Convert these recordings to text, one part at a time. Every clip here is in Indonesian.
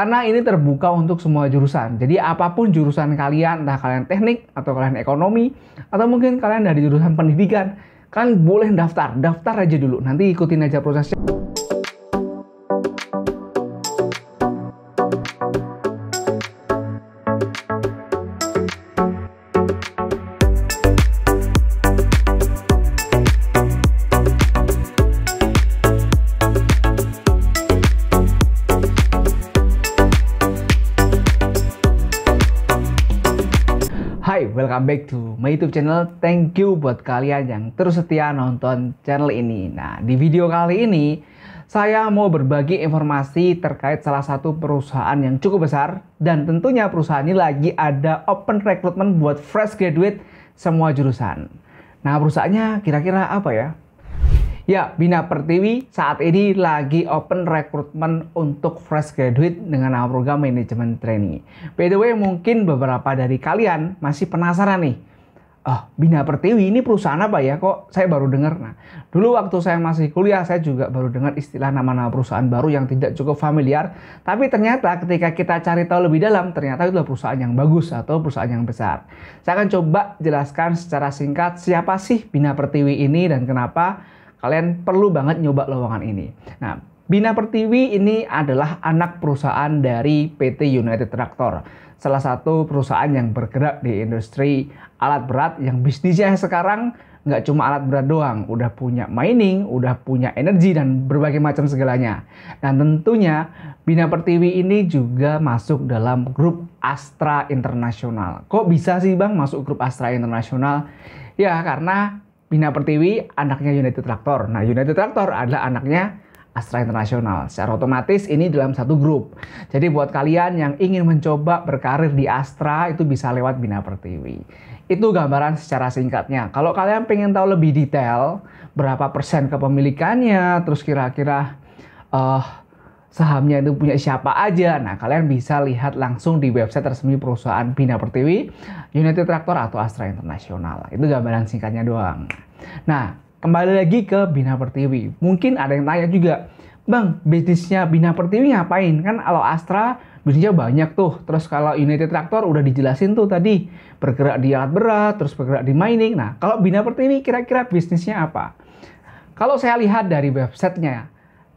Karena ini terbuka untuk semua jurusan. Jadi apapun jurusan kalian, entah kalian teknik atau kalian ekonomi atau mungkin kalian dari jurusan pendidikan, kalian boleh daftar. Daftar aja dulu. Nanti ikutin aja prosesnya. welcome back to my YouTube channel. Thank you buat kalian yang terus setia nonton channel ini. Nah, di video kali ini saya mau berbagi informasi terkait salah satu perusahaan yang cukup besar dan tentunya perusahaan ini lagi ada open recruitment buat fresh graduate semua jurusan. Nah, perusahaannya kira-kira apa ya? Ya, Bina Pertiwi saat ini lagi open rekrutmen untuk fresh graduate dengan nama program manajemen trainee. By the way, mungkin beberapa dari kalian masih penasaran nih. Oh, Bina Pertiwi ini perusahaan apa ya? Kok saya baru dengar? Nah, dulu waktu saya masih kuliah, saya juga baru dengar istilah nama-nama perusahaan baru yang tidak cukup familiar. Tapi ternyata ketika kita cari tahu lebih dalam, ternyata itu adalah perusahaan yang bagus atau perusahaan yang besar. Saya akan coba jelaskan secara singkat siapa sih Bina Pertiwi ini dan kenapa Kalian perlu banget nyoba lowongan ini. Nah, Bina Pertiwi ini adalah anak perusahaan dari PT United Tractor, salah satu perusahaan yang bergerak di industri alat berat yang bisnisnya sekarang nggak cuma alat berat doang, udah punya mining, udah punya energi dan berbagai macam segalanya. Dan tentunya Bina Pertiwi ini juga masuk dalam grup Astra Internasional. Kok bisa sih Bang masuk grup Astra Internasional? Ya karena Bina Pertiwi anaknya United Traktor. Nah, United Traktor adalah anaknya Astra Internasional. Secara otomatis ini dalam satu grup. Jadi buat kalian yang ingin mencoba berkarir di Astra itu bisa lewat Bina Pertiwi. Itu gambaran secara singkatnya. Kalau kalian pengen tahu lebih detail berapa persen kepemilikannya, terus kira-kira uh, sahamnya itu punya siapa aja. Nah, kalian bisa lihat langsung di website resmi perusahaan Bina Pertiwi, United Tractor atau Astra Internasional. Itu gambaran singkatnya doang. Nah, kembali lagi ke Bina Pertiwi. Mungkin ada yang tanya juga, Bang, bisnisnya Bina Pertiwi ngapain? Kan kalau Astra bisnisnya banyak tuh. Terus kalau United Tractor udah dijelasin tuh tadi, bergerak di alat berat, terus bergerak di mining. Nah, kalau Bina Pertiwi kira-kira bisnisnya apa? Kalau saya lihat dari websitenya,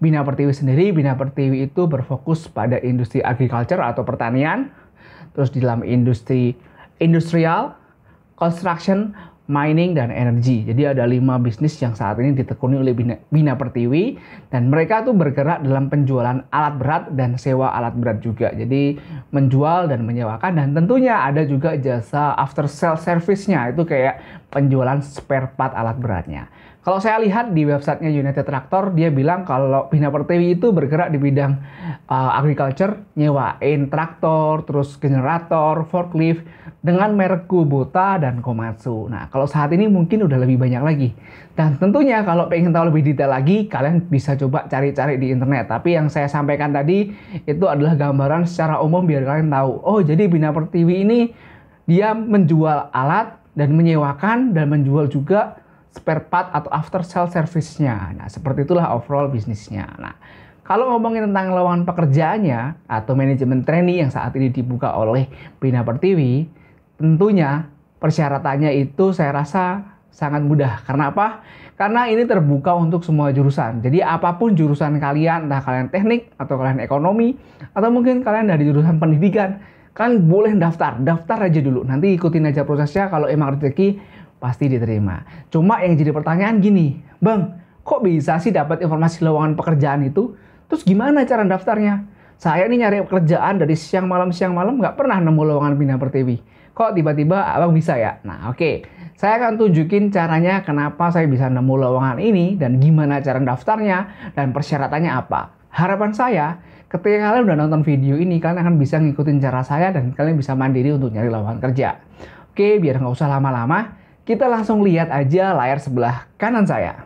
Bina Pertiwi sendiri, Bina Pertiwi itu berfokus pada industri agriculture atau pertanian, terus di dalam industri industrial, construction, mining, dan energi. Jadi ada lima bisnis yang saat ini ditekuni oleh Bina, Bina Pertiwi, dan mereka tuh bergerak dalam penjualan alat berat dan sewa alat berat juga. Jadi menjual dan menyewakan, dan tentunya ada juga jasa after sale service-nya, itu kayak penjualan spare part alat beratnya. Kalau saya lihat di websitenya United Tractor, dia bilang kalau Bina Pertiwi itu bergerak di bidang uh, agriculture, nyewain traktor, terus generator, forklift, dengan merek Kubota dan Komatsu. Nah, kalau saat ini mungkin udah lebih banyak lagi. Dan tentunya kalau pengen tahu lebih detail lagi, kalian bisa coba cari-cari di internet. Tapi yang saya sampaikan tadi, itu adalah gambaran secara umum biar kalian tahu. Oh, jadi Bina Pertiwi ini dia menjual alat dan menyewakan dan menjual juga spare part atau after sale service-nya. Nah, seperti itulah overall bisnisnya. Nah, kalau ngomongin tentang lawan pekerjaannya atau manajemen trainee yang saat ini dibuka oleh Bina Pertiwi, tentunya persyaratannya itu saya rasa sangat mudah. Karena apa? Karena ini terbuka untuk semua jurusan. Jadi apapun jurusan kalian, entah kalian teknik atau kalian ekonomi atau mungkin kalian dari jurusan pendidikan, kalian boleh daftar. Daftar aja dulu. Nanti ikutin aja prosesnya kalau emang rezeki pasti diterima. Cuma yang jadi pertanyaan gini, Bang, kok bisa sih dapat informasi lowongan pekerjaan itu? Terus gimana cara daftarnya? Saya ini nyari pekerjaan dari siang malam siang malam nggak pernah nemu lowongan pindah pertiwi. Kok tiba-tiba abang bisa ya? Nah oke, okay. saya akan tunjukin caranya kenapa saya bisa nemu lowongan ini dan gimana cara daftarnya dan persyaratannya apa. Harapan saya, ketika kalian udah nonton video ini, kalian akan bisa ngikutin cara saya dan kalian bisa mandiri untuk nyari lowongan kerja. Oke, biar nggak usah lama-lama, kita langsung lihat aja layar sebelah kanan saya.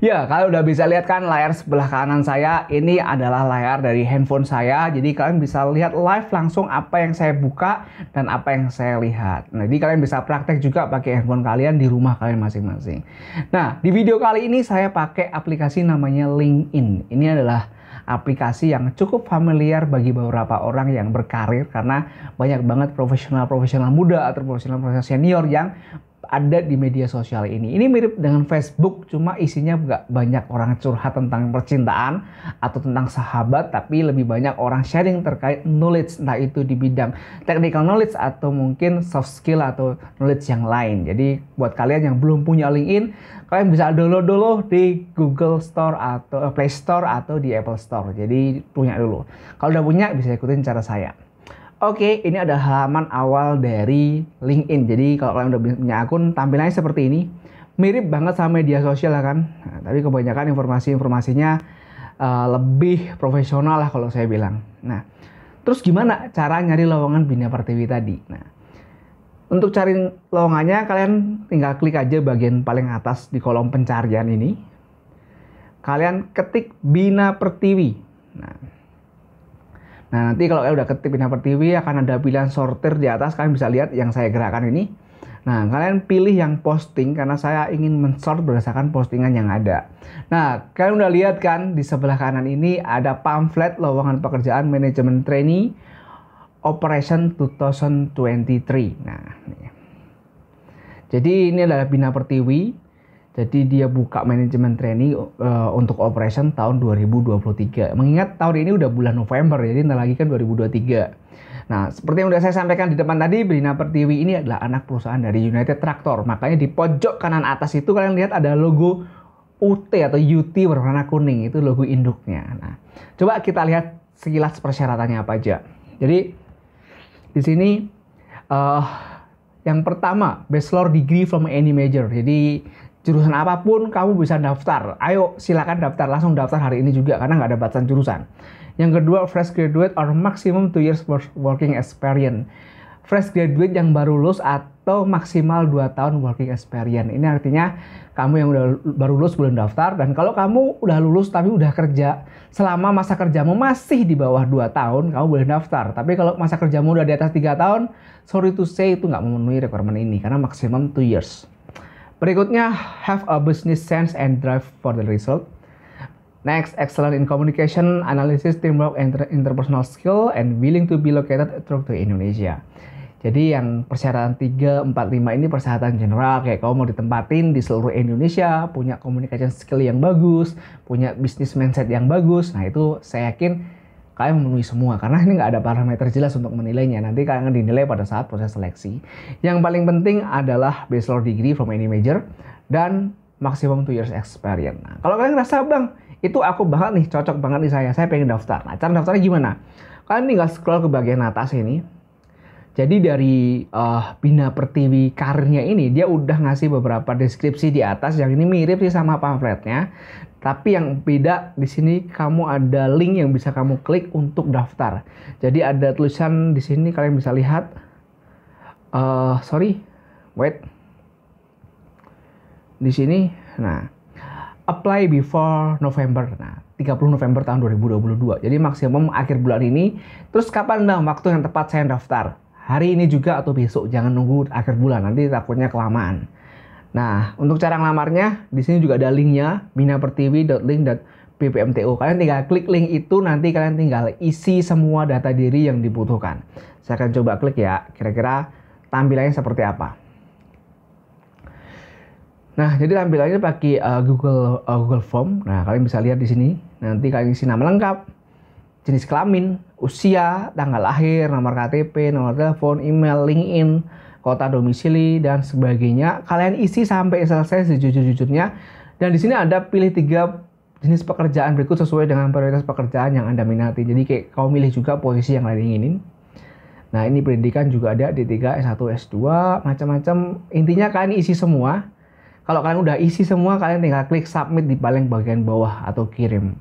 Ya, kalau udah bisa lihat kan layar sebelah kanan saya, ini adalah layar dari handphone saya. Jadi kalian bisa lihat live langsung apa yang saya buka dan apa yang saya lihat. Nah, jadi kalian bisa praktek juga pakai handphone kalian di rumah kalian masing-masing. Nah, di video kali ini saya pakai aplikasi namanya LinkedIn. Ini adalah aplikasi yang cukup familiar bagi beberapa orang yang berkarir karena banyak banget profesional-profesional muda atau profesional-profesional senior yang ada di media sosial ini. Ini mirip dengan Facebook, cuma isinya nggak banyak orang curhat tentang percintaan atau tentang sahabat, tapi lebih banyak orang sharing terkait knowledge, entah itu di bidang technical knowledge atau mungkin soft skill atau knowledge yang lain. Jadi buat kalian yang belum punya LinkedIn, kalian bisa download dulu di Google Store atau eh, Play Store atau di Apple Store. Jadi punya dulu. Kalau udah punya bisa ikutin cara saya. Oke, ini ada halaman awal dari LinkedIn. Jadi kalau kalian udah punya akun, tampilannya seperti ini. Mirip banget sama media sosial kan. Nah, tapi kebanyakan informasi-informasinya uh, lebih profesional lah kalau saya bilang. Nah, terus gimana cara nyari lowongan Bina Pertiwi tadi? Nah, untuk cari lowongannya kalian tinggal klik aja bagian paling atas di kolom pencarian ini. Kalian ketik Bina Pertiwi. Nah, Nah, nanti kalau kalian udah ketik Bina Pertiwi akan ada pilihan sortir di atas. Kalian bisa lihat yang saya gerakan ini. Nah, kalian pilih yang posting karena saya ingin mensort berdasarkan postingan yang ada. Nah, kalian udah lihat kan di sebelah kanan ini ada pamflet lowongan pekerjaan manajemen trainee Operation 2023. Nah, ini. jadi ini adalah Bina Pertiwi. Jadi dia buka manajemen training uh, untuk operation tahun 2023. Mengingat tahun ini udah bulan November, jadi nanti lagi kan 2023. Nah, seperti yang udah saya sampaikan di depan tadi, Brina Pertiwi ini adalah anak perusahaan dari United Tractor. Makanya di pojok kanan atas itu kalian lihat ada logo UT atau UT berwarna kuning, itu logo induknya. Nah, coba kita lihat sekilas persyaratannya apa aja. Jadi di sini uh, yang pertama, bachelor degree from any major. Jadi jurusan apapun kamu bisa daftar. Ayo silakan daftar langsung daftar hari ini juga karena nggak ada batasan jurusan. Yang kedua fresh graduate or maximum two years working experience. Fresh graduate yang baru lulus atau maksimal 2 tahun working experience. Ini artinya kamu yang udah baru lulus belum daftar dan kalau kamu udah lulus tapi udah kerja selama masa kerjamu masih di bawah 2 tahun kamu boleh daftar. Tapi kalau masa kerjamu udah di atas 3 tahun, sorry to say itu nggak memenuhi requirement ini karena maksimum 2 years. Berikutnya, have a business sense and drive for the result. Next, excellent in communication, analysis, teamwork, and interpersonal skill, and willing to be located through to Indonesia. Jadi yang persyaratan 3, 4, 5 ini persyaratan general kayak kamu mau ditempatin di seluruh Indonesia, punya communication skill yang bagus, punya business mindset yang bagus. Nah, itu saya yakin kalian memenuhi semua karena ini nggak ada parameter jelas untuk menilainya. Nanti kalian dinilai pada saat proses seleksi. Yang paling penting adalah bachelor degree from any major dan maksimum two years experience. Nah, kalau kalian ngerasa bang, itu aku banget nih, cocok banget nih saya, saya pengen daftar. Nah, cara daftarnya gimana? Kalian tinggal scroll ke bagian atas ini. Jadi dari uh, Bina Pertiwi karirnya ini, dia udah ngasih beberapa deskripsi di atas yang ini mirip sih sama pamfletnya. Tapi yang beda di sini kamu ada link yang bisa kamu klik untuk daftar. Jadi ada tulisan di sini kalian bisa lihat. Uh, sorry, wait. Di sini, nah, apply before November. Nah, 30 November tahun 2022. Jadi maksimum akhir bulan ini. Terus kapan dah waktu yang tepat saya daftar? Hari ini juga atau besok, jangan nunggu akhir bulan. Nanti takutnya kelamaan. Nah, untuk cara ngelamarnya, di sini juga ada linknya, minapertiwi.link.ppmto. Kalian tinggal klik link itu, nanti kalian tinggal isi semua data diri yang dibutuhkan. Saya akan coba klik ya, kira-kira tampilannya seperti apa. Nah, jadi tampilannya pakai uh, Google uh, Google Form. Nah, kalian bisa lihat di sini. Nanti kalian isi nama lengkap, jenis kelamin, usia, tanggal lahir, nomor KTP, nomor telepon, email, LinkedIn, kota domisili dan sebagainya. Kalian isi sampai selesai sejujur-jujurnya. Dan di sini ada pilih tiga jenis pekerjaan berikut sesuai dengan prioritas pekerjaan yang Anda minati. Jadi kayak kau milih juga posisi yang kalian inginin. Nah, ini pendidikan juga ada D3, S1, S2, macam-macam. Intinya kalian isi semua. Kalau kalian udah isi semua, kalian tinggal klik submit di paling bagian bawah atau kirim.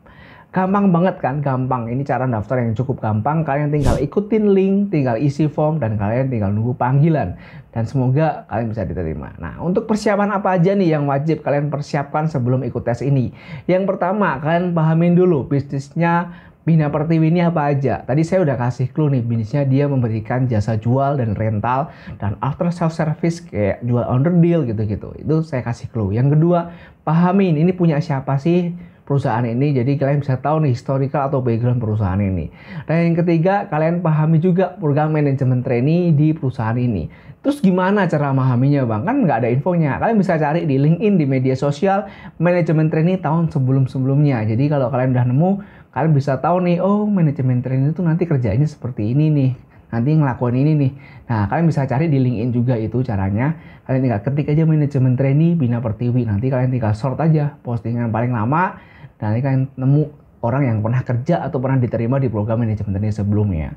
Gampang banget kan, gampang. Ini cara daftar yang cukup gampang. Kalian tinggal ikutin link, tinggal isi form, dan kalian tinggal nunggu panggilan. Dan semoga kalian bisa diterima. Nah, untuk persiapan apa aja nih yang wajib kalian persiapkan sebelum ikut tes ini? Yang pertama, kalian pahamin dulu bisnisnya Bina Pertiwi ini apa aja? Tadi saya udah kasih clue nih, bisnisnya dia memberikan jasa jual dan rental dan after sales service kayak jual under deal gitu-gitu. Itu saya kasih clue. Yang kedua, pahamin ini punya siapa sih? perusahaan ini. Jadi kalian bisa tahu nih historical atau background perusahaan ini. Dan nah, yang ketiga, kalian pahami juga program manajemen trainee di perusahaan ini. Terus gimana cara memahaminya bang? Kan nggak ada infonya. Kalian bisa cari di LinkedIn, di media sosial, manajemen trainee tahun sebelum-sebelumnya. Jadi kalau kalian udah nemu, kalian bisa tahu nih, oh manajemen trainee itu nanti kerjanya seperti ini nih nanti ngelakuin ini nih. Nah, kalian bisa cari di LinkedIn juga itu caranya. Kalian tinggal ketik aja manajemen trainee Bina Pertiwi. Nanti kalian tinggal sort aja postingan paling lama dan nah, ini kalian nemu orang yang pernah kerja atau pernah diterima di program manajemen ini sebelumnya.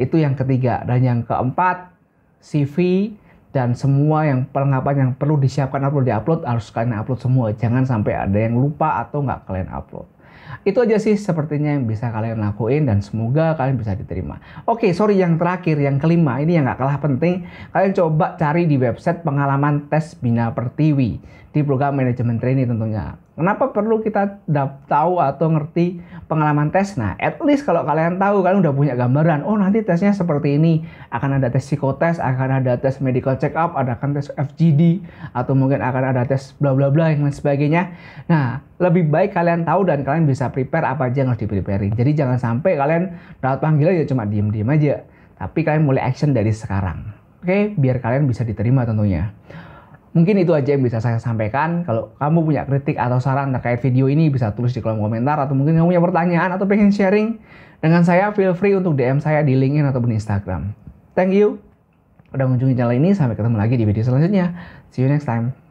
Itu yang ketiga. Dan yang keempat, CV dan semua yang perlengkapan yang perlu disiapkan atau perlu diupload harus kalian upload semua. Jangan sampai ada yang lupa atau nggak kalian upload. Itu aja sih sepertinya yang bisa kalian lakuin dan semoga kalian bisa diterima. Oke, sorry yang terakhir, yang kelima, ini yang nggak kalah penting. Kalian coba cari di website pengalaman tes Bina Pertiwi di program manajemen training tentunya. Kenapa perlu kita tahu atau ngerti pengalaman tes? Nah, at least kalau kalian tahu, kalian udah punya gambaran. Oh, nanti tesnya seperti ini. Akan ada tes psikotest, akan ada tes medical check up, ada kan tes FGD, atau mungkin akan ada tes bla bla bla yang lain sebagainya. Nah, lebih baik kalian tahu dan kalian bisa prepare apa aja yang harus di-preparing. Jadi jangan sampai kalian dapat panggilan ya cuma diem-diem aja. Tapi kalian mulai action dari sekarang. Oke, okay? biar kalian bisa diterima tentunya. Mungkin itu aja yang bisa saya sampaikan. Kalau kamu punya kritik atau saran terkait video ini bisa tulis di kolom komentar atau mungkin kamu punya pertanyaan atau pengen sharing dengan saya feel free untuk DM saya di LinkedIn atau di Instagram. Thank you udah mengunjungi channel ini sampai ketemu lagi di video selanjutnya. See you next time.